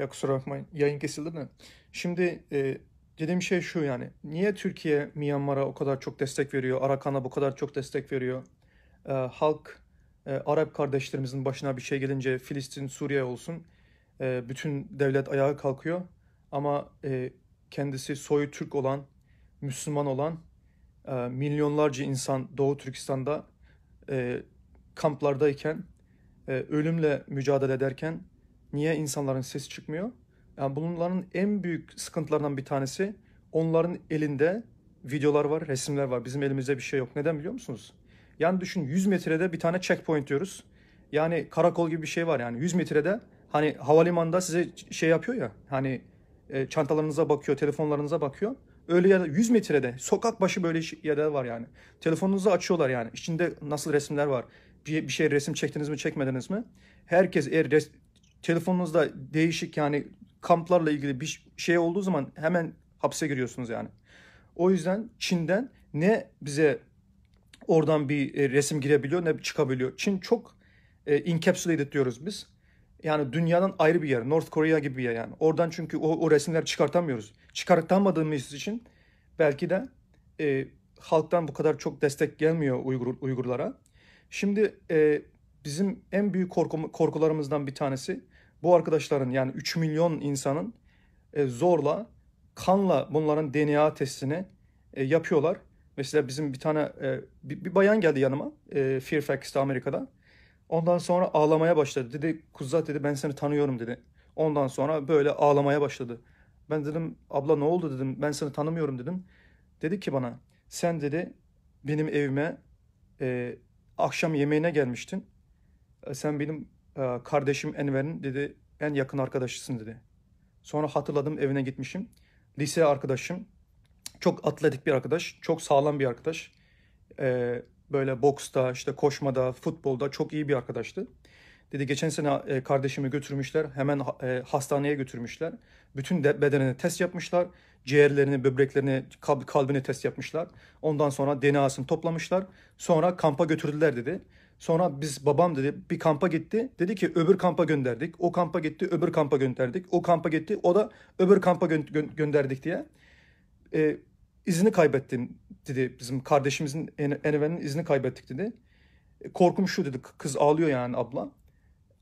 Ya kusura bakmayın yayın kesildi de. Şimdi e, dediğim şey şu yani. Niye Türkiye Myanmar'a o kadar çok destek veriyor? Arakan'a bu kadar çok destek veriyor? E, halk e, Arap kardeşlerimizin başına bir şey gelince Filistin, Suriye olsun e, bütün devlet ayağa kalkıyor. Ama e, kendisi soyu Türk olan, Müslüman olan e, milyonlarca insan Doğu Türkistan'da e, kamplardayken, e, ölümle mücadele ederken Niye insanların sesi çıkmıyor? Yani bunların en büyük sıkıntılarından bir tanesi onların elinde videolar var, resimler var. Bizim elimizde bir şey yok. Neden biliyor musunuz? Yani düşün 100 metrede bir tane checkpoint diyoruz. Yani karakol gibi bir şey var yani 100 metrede hani havalimanında size şey yapıyor ya hani e, çantalarınıza bakıyor, telefonlarınıza bakıyor. Öyle ya da 100 metrede sokak başı böyle yerler var yani. Telefonunuzu açıyorlar yani. İçinde nasıl resimler var? Bir, bir şey resim çektiniz mi çekmediniz mi? Herkes eğer res, telefonunuzda değişik yani kamplarla ilgili bir şey olduğu zaman hemen hapse giriyorsunuz yani. O yüzden Çin'den ne bize oradan bir e, resim girebiliyor ne çıkabiliyor. Çin çok e, encapsulated diyoruz biz. Yani dünyanın ayrı bir yer. North Korea gibi bir yer yani. Oradan çünkü o, o resimleri çıkartamıyoruz. Çıkartamadığımız için belki de e, halktan bu kadar çok destek gelmiyor Uygur, Uygurlara. Şimdi e, bizim en büyük korkularımızdan bir tanesi bu arkadaşların yani 3 milyon insanın e, zorla kanla bunların DNA testini e, yapıyorlar. Mesela bizim bir tane e, bir, bayan geldi yanıma e, Fairfax'ta Amerika'da. Ondan sonra ağlamaya başladı. Dedi kuzat dedi ben seni tanıyorum dedi. Ondan sonra böyle ağlamaya başladı. Ben dedim abla ne oldu dedim ben seni tanımıyorum dedim. Dedi ki bana sen dedi benim evime e, akşam yemeğine gelmiştin e, sen benim e, kardeşim Enver'in dedi en yakın arkadaşısın dedi. Sonra hatırladım evine gitmişim. Lise arkadaşım. Çok atletik bir arkadaş. Çok sağlam bir arkadaş. E, böyle boksta, işte koşmada, futbolda çok iyi bir arkadaştı. Dedi geçen sene kardeşimi götürmüşler. Hemen hastaneye götürmüşler. Bütün bedenini test yapmışlar. Ciğerlerini, böbreklerini, kalbini test yapmışlar. Ondan sonra DNA'sını toplamışlar. Sonra kampa götürdüler dedi. Sonra biz babam dedi bir kampa gitti. Dedi ki öbür kampa gönderdik. O kampa gitti öbür kampa gönderdik. O kampa gitti o da öbür kampa gö- gö- gönderdik diye. E, izini kaybettim dedi bizim kardeşimizin en, Eneven'in izini kaybettik dedi. E, korkum şu dedi kız ağlıyor yani abla.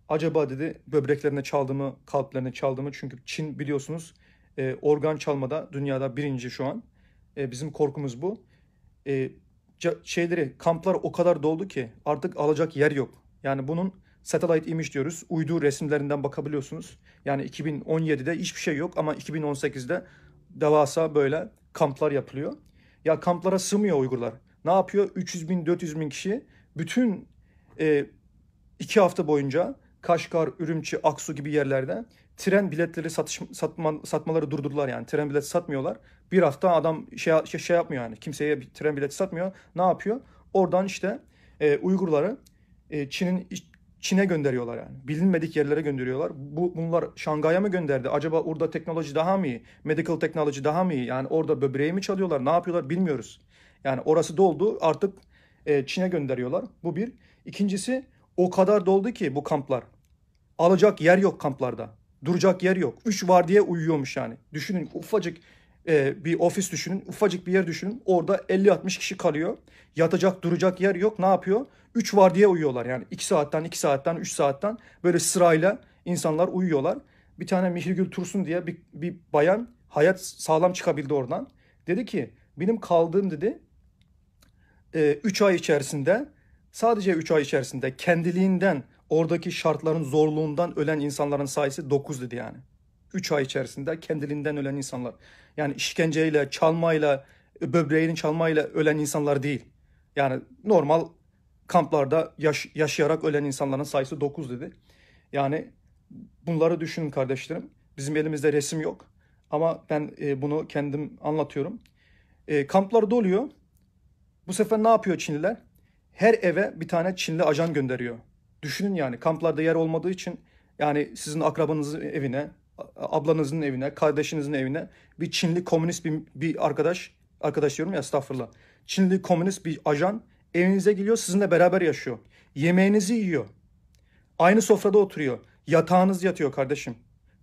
Acaba dedi böbreklerine çaldı mı kalplerine çaldı mı? Çünkü Çin biliyorsunuz e, organ çalmada dünyada birinci şu an. E, bizim korkumuz bu. E, şeyleri, kamplar o kadar doldu ki artık alacak yer yok. Yani bunun satellite image diyoruz. Uydu resimlerinden bakabiliyorsunuz. Yani 2017'de hiçbir şey yok ama 2018'de devasa böyle kamplar yapılıyor. Ya kamplara sığmıyor Uygurlar. Ne yapıyor? 300 bin, 400 bin kişi bütün e, iki hafta boyunca Kaşgar, Ürümçi, Aksu gibi yerlerde tren biletleri satış, satma, satmaları durdurdular yani. Tren bileti satmıyorlar. Bir hafta adam şey, şey, şey yapmıyor yani kimseye bir tren bileti satmıyor. Ne yapıyor? Oradan işte e, Uygurları e, Çin'in Çin'e gönderiyorlar yani. Bilinmedik yerlere gönderiyorlar. Bu bunlar Şangay'a mı gönderdi? Acaba orada teknoloji daha mı iyi? Medical teknoloji daha mı iyi? Yani orada böbreği mi çalıyorlar? Ne yapıyorlar bilmiyoruz. Yani orası doldu. Artık e, Çin'e gönderiyorlar. Bu bir. İkincisi o kadar doldu ki bu kamplar. Alacak yer yok kamplarda. Duracak yer yok. Üç var diye uyuyormuş yani. Düşünün ufacık e, bir ofis düşünün. Ufacık bir yer düşünün. Orada 50-60 kişi kalıyor. Yatacak duracak yer yok. Ne yapıyor? 3 var diye uyuyorlar. Yani 2 saatten 2 saatten 3 saatten böyle sırayla insanlar uyuyorlar. Bir tane Mihrigül Tursun diye bir, bir bayan hayat sağlam çıkabildi oradan. Dedi ki benim kaldığım dedi 3 e, ay içerisinde sadece 3 ay içerisinde kendiliğinden oradaki şartların zorluğundan ölen insanların sayısı 9 dedi yani. 3 ay içerisinde kendiliğinden ölen insanlar. Yani işkenceyle, çalmayla, böbreğinin çalmayla ölen insanlar değil. Yani normal kamplarda yaş, yaşayarak ölen insanların sayısı 9 dedi. Yani bunları düşünün kardeşlerim. Bizim elimizde resim yok. Ama ben e, bunu kendim anlatıyorum. E, kamplar doluyor. Bu sefer ne yapıyor Çinliler? Her eve bir tane Çinli ajan gönderiyor. Düşünün yani kamplarda yer olmadığı için yani sizin akrabanızın evine ablanızın evine, kardeşinizin evine bir Çinli komünist bir, bir arkadaş, arkadaş diyorum ya estağfurullah. Çinli komünist bir ajan evinize geliyor sizinle beraber yaşıyor. Yemeğinizi yiyor. Aynı sofrada oturuyor. Yatağınız yatıyor kardeşim.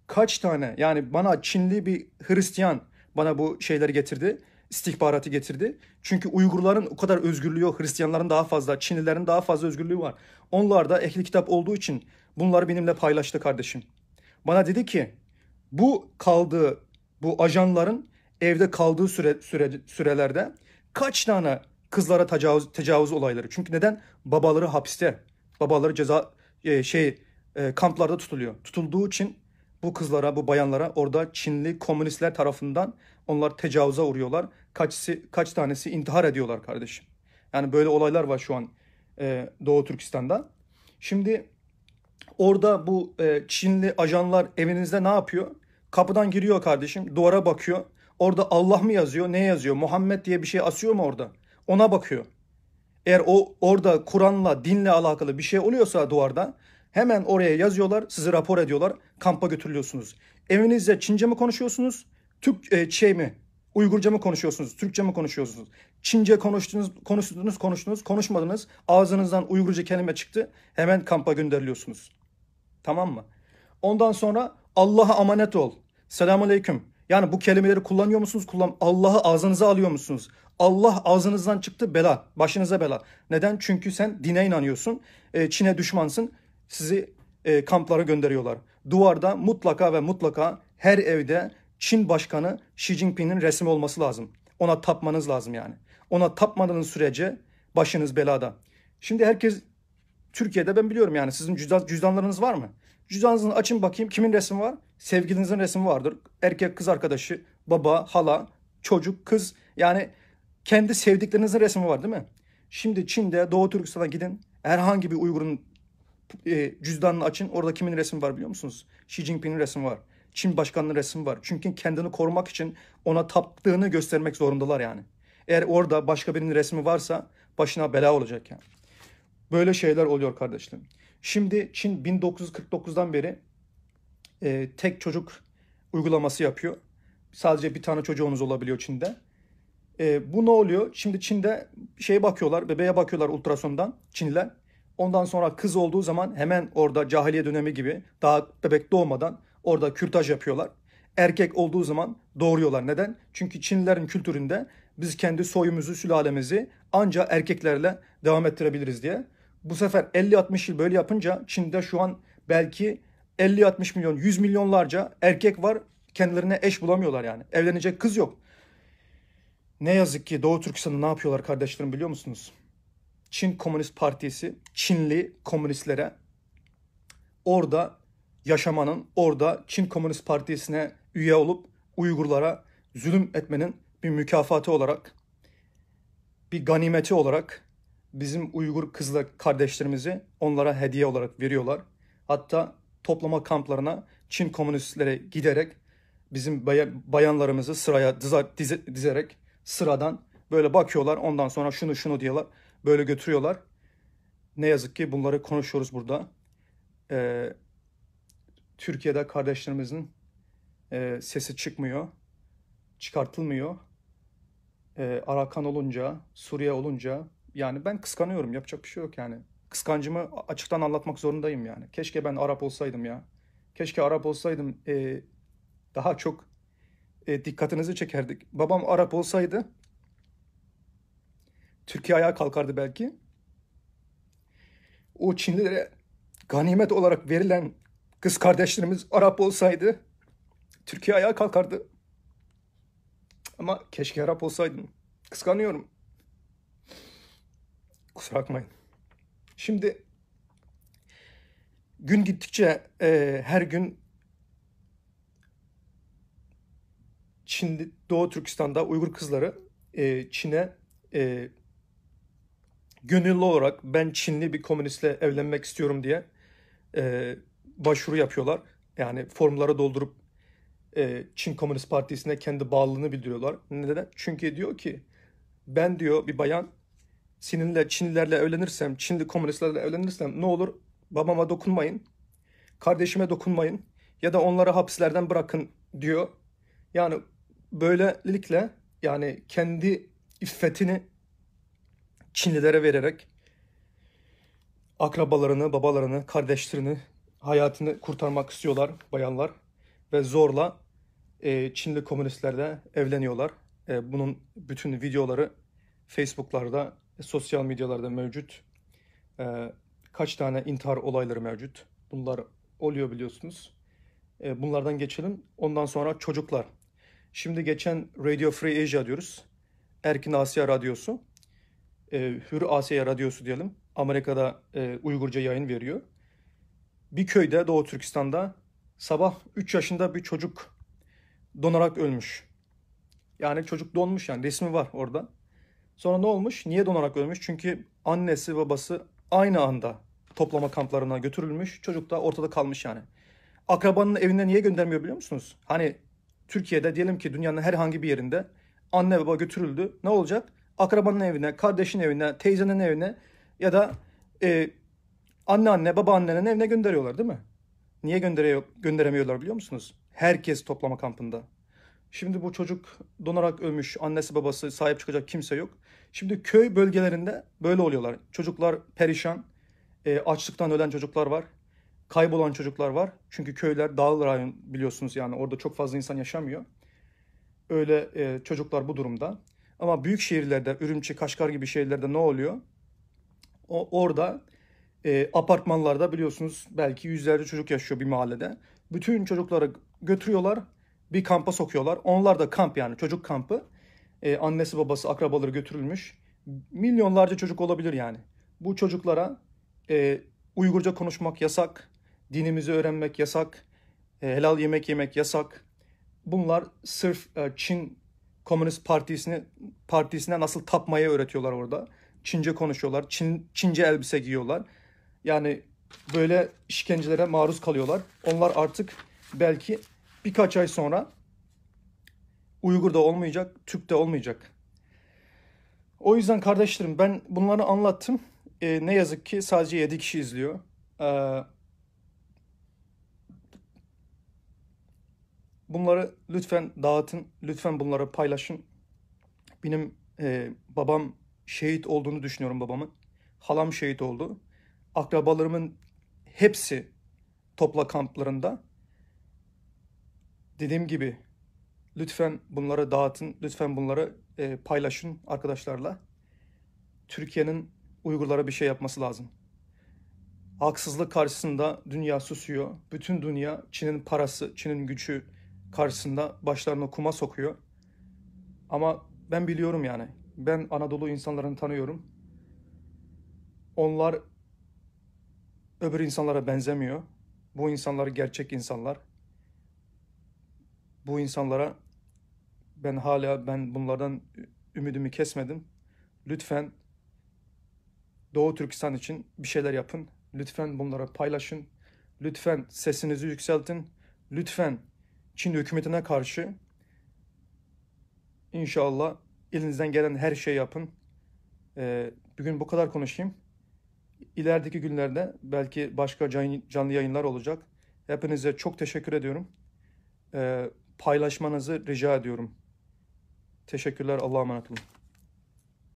Kaç tane yani bana Çinli bir Hristiyan bana bu şeyleri getirdi. istihbaratı getirdi. Çünkü Uygurların o kadar özgürlüğü yok. Hristiyanların daha fazla, Çinlilerin daha fazla özgürlüğü var. Onlar da ehli kitap olduğu için bunları benimle paylaştı kardeşim. Bana dedi ki bu kaldığı bu ajanların evde kaldığı süre, süre sürelerde kaç tane kızlara tecavüz, tecavüz olayları. Çünkü neden? Babaları hapiste. Babaları ceza e, şey e, kamplarda tutuluyor. Tutulduğu için bu kızlara, bu bayanlara orada Çinli komünistler tarafından onlar tecavüze uğruyorlar. Kaçsı, kaç tanesi intihar ediyorlar kardeşim. Yani böyle olaylar var şu an e, Doğu Türkistan'da. Şimdi Orada bu e, Çinli ajanlar evinizde ne yapıyor? Kapıdan giriyor kardeşim, duvara bakıyor. Orada Allah mı yazıyor, ne yazıyor? Muhammed diye bir şey asıyor mu orada? Ona bakıyor. Eğer o orada Kur'an'la, dinle alakalı bir şey oluyorsa duvarda hemen oraya yazıyorlar, sizi rapor ediyorlar, kampa götürülüyorsunuz. Evinizde Çince mi konuşuyorsunuz? Türk e, şey mi? Uygurca mı konuşuyorsunuz? Türkçe mi konuşuyorsunuz? Çince konuştunuz, konuştunuz, konuştunuz, konuşmadınız. Ağzınızdan Uygurca kelime çıktı. Hemen kampa gönderiliyorsunuz. Tamam mı? Ondan sonra Allah'a amanet ol. Selamun aleyküm. Yani bu kelimeleri kullanıyor musunuz? Kullan Allah'ı ağzınıza alıyor musunuz? Allah ağzınızdan çıktı bela. Başınıza bela. Neden? Çünkü sen dine inanıyorsun. Ee, Çin'e düşmansın. Sizi e, kamplara gönderiyorlar. Duvarda mutlaka ve mutlaka her evde Çin Başkanı Xi Jinping'in resmi olması lazım. Ona tapmanız lazım yani. Ona tapmadığınız sürece başınız belada. Şimdi herkes Türkiye'de ben biliyorum yani sizin cüzdan, cüzdanlarınız var mı? Cüzdanınızı açın bakayım kimin resmi var? Sevgilinizin resmi vardır. Erkek kız arkadaşı, baba, hala, çocuk, kız yani kendi sevdiklerinizin resmi var değil mi? Şimdi Çin'de Doğu Türkistan'a gidin herhangi bir Uygur'un e, cüzdanını açın orada kimin resmi var biliyor musunuz? Xi Jinping'in resmi var. Çin başkanının resmi var. Çünkü kendini korumak için ona taptığını göstermek zorundalar yani. Eğer orada başka birinin resmi varsa başına bela olacak yani. Böyle şeyler oluyor kardeşlerim. Şimdi Çin 1949'dan beri e, tek çocuk uygulaması yapıyor. Sadece bir tane çocuğunuz olabiliyor Çin'de. E, bu ne oluyor? Şimdi Çin'de şeye bakıyorlar, bebeğe bakıyorlar ultrasondan Çinliler. Ondan sonra kız olduğu zaman hemen orada cahiliye dönemi gibi daha bebek doğmadan Orada kürtaj yapıyorlar. Erkek olduğu zaman doğuruyorlar. Neden? Çünkü Çinlilerin kültüründe biz kendi soyumuzu, sülalemizi anca erkeklerle devam ettirebiliriz diye. Bu sefer 50-60 yıl böyle yapınca Çin'de şu an belki 50-60 milyon, 100 milyonlarca erkek var. Kendilerine eş bulamıyorlar yani. Evlenecek kız yok. Ne yazık ki Doğu Türkistan'da ne yapıyorlar kardeşlerim biliyor musunuz? Çin Komünist Partisi Çinli komünistlere orada yaşamanın, orada Çin Komünist Partisi'ne üye olup Uygurlara zulüm etmenin bir mükafatı olarak, bir ganimeti olarak bizim Uygur kızla kardeşlerimizi onlara hediye olarak veriyorlar. Hatta toplama kamplarına Çin komünistlere giderek bizim bayanlarımızı sıraya dizerek sıradan böyle bakıyorlar. Ondan sonra şunu şunu diyorlar. Böyle götürüyorlar. Ne yazık ki bunları konuşuyoruz burada. Ee, Türkiye'de kardeşlerimizin e, sesi çıkmıyor, çıkartılmıyor. E, Arakan olunca, Suriye olunca yani ben kıskanıyorum. Yapacak bir şey yok yani. Kıskancımı açıktan anlatmak zorundayım yani. Keşke ben Arap olsaydım ya. Keşke Arap olsaydım e, daha çok e, dikkatinizi çekerdik. Babam Arap olsaydı Türkiye ayağa kalkardı belki. O Çinlilere ganimet olarak verilen Kız kardeşlerimiz Arap olsaydı Türkiye ayağa kalkardı. Ama keşke Arap olsaydım. Kıskanıyorum. Kusura bakmayın. Şimdi gün gittikçe e, her gün Çin, Doğu Türkistan'da Uygur kızları e, Çin'e e, gönüllü olarak ben Çinli bir komünistle evlenmek istiyorum diye e, başvuru yapıyorlar. Yani formları doldurup e, Çin Komünist Partisi'ne kendi bağlılığını bildiriyorlar. Neden? Çünkü diyor ki ben diyor bir bayan Çinliler, Çinlilerle evlenirsem, Çinli komünistlerle evlenirsem ne olur babama dokunmayın, kardeşime dokunmayın ya da onları hapislerden bırakın diyor. Yani böylelikle yani kendi iffetini Çinlilere vererek akrabalarını, babalarını, kardeşlerini hayatını kurtarmak istiyorlar bayanlar ve zorla e, Çinli komünistlerle evleniyorlar. E, bunun bütün videoları Facebook'larda, e, sosyal medyalarda mevcut. E, kaç tane intihar olayları mevcut. Bunlar oluyor biliyorsunuz. E, bunlardan geçelim. Ondan sonra çocuklar. Şimdi geçen Radio Free Asia diyoruz. Erkin Asya Radyosu. E, Hür Asya Radyosu diyelim. Amerika'da e, Uygurca yayın veriyor. Bir köyde Doğu Türkistan'da sabah 3 yaşında bir çocuk donarak ölmüş. Yani çocuk donmuş yani resmi var orada. Sonra ne olmuş? Niye donarak ölmüş? Çünkü annesi babası aynı anda toplama kamplarına götürülmüş. Çocuk da ortada kalmış yani. Akrabanın evine niye göndermiyor biliyor musunuz? Hani Türkiye'de diyelim ki dünyanın herhangi bir yerinde anne baba götürüldü. Ne olacak? Akrabanın evine, kardeşin evine, teyzenin evine ya da e, anneanne babaannenin evine gönderiyorlar değil mi? Niye gönderiyor, gönderemiyorlar biliyor musunuz? Herkes toplama kampında. Şimdi bu çocuk donarak ölmüş, annesi babası sahip çıkacak kimse yok. Şimdi köy bölgelerinde böyle oluyorlar. Çocuklar perişan, e, açlıktan ölen çocuklar var, kaybolan çocuklar var. Çünkü köyler dağlı rayon biliyorsunuz yani orada çok fazla insan yaşamıyor. Öyle e, çocuklar bu durumda. Ama büyük şehirlerde, Ürümçi, kaşgar gibi şehirlerde ne oluyor? O, orada e, apartmanlarda biliyorsunuz belki yüzlerce çocuk yaşıyor bir mahallede. Bütün çocukları götürüyorlar bir kampa sokuyorlar. Onlar da kamp yani çocuk kampı. E, annesi babası akrabaları götürülmüş. Milyonlarca çocuk olabilir yani. Bu çocuklara e, Uygurca konuşmak yasak, dinimizi öğrenmek yasak, e, helal yemek yemek yasak. Bunlar sırf e, Çin Komünist Partisi'ne partisine nasıl tapmayı öğretiyorlar orada. Çince konuşuyorlar, Çin, Çince elbise giyiyorlar. Yani böyle işkencelere maruz kalıyorlar. Onlar artık belki birkaç ay sonra Uygur da olmayacak, Türk de olmayacak. O yüzden kardeşlerim ben bunları anlattım. E, ne yazık ki sadece 7 kişi izliyor. E, bunları lütfen dağıtın, lütfen bunları paylaşın. Benim e, babam şehit olduğunu düşünüyorum babamın. Halam şehit oldu akrabalarımın hepsi topla kamplarında. Dediğim gibi lütfen bunları dağıtın, lütfen bunları e, paylaşın arkadaşlarla. Türkiye'nin Uygurlara bir şey yapması lazım. Haksızlık karşısında dünya susuyor. Bütün dünya Çin'in parası, Çin'in gücü karşısında başlarına kuma sokuyor. Ama ben biliyorum yani. Ben Anadolu insanlarını tanıyorum. Onlar öbür insanlara benzemiyor. Bu insanlar gerçek insanlar. Bu insanlara ben hala ben bunlardan ümidimi kesmedim. Lütfen Doğu Türkistan için bir şeyler yapın. Lütfen bunlara paylaşın. Lütfen sesinizi yükseltin. Lütfen Çin hükümetine karşı inşallah elinizden gelen her şeyi yapın. Ee, bugün bu kadar konuşayım. İlerideki günlerde belki başka canlı yayınlar olacak. Hepinize çok teşekkür ediyorum. Ee, paylaşmanızı rica ediyorum. Teşekkürler. Allah'a emanet olun.